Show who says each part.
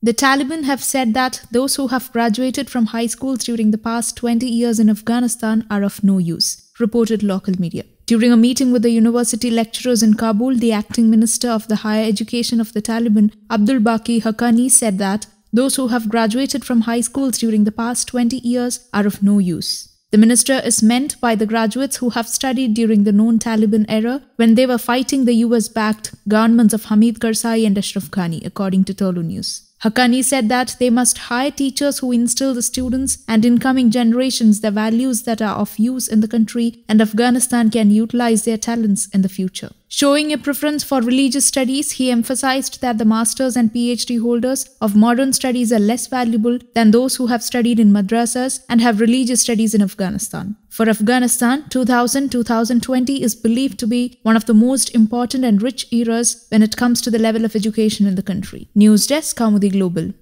Speaker 1: The Taliban have said that those who have graduated from high schools during the past 20 years in Afghanistan are of no use, reported local media. During a meeting with the university lecturers in Kabul, the acting minister of the higher education of the Taliban, Abdul Baki Haqqani, said that those who have graduated from high schools during the past 20 years are of no use. The minister is meant by the graduates who have studied during the non Taliban era when they were fighting the US backed governments of Hamid Karzai and Ashraf Ghani, according to Tolu News. Hakani said that they must hire teachers who instill the students and incoming generations the values that are of use in the country and Afghanistan can utilize their talents in the future. Showing a preference for religious studies, he emphasized that the masters and PhD holders of modern studies are less valuable than those who have studied in madrasas and have religious studies in Afghanistan. For Afghanistan, 2000 2020 is believed to be one of the most important and rich eras when it comes to the level of education in the country. News Desk, Kaumudi Global.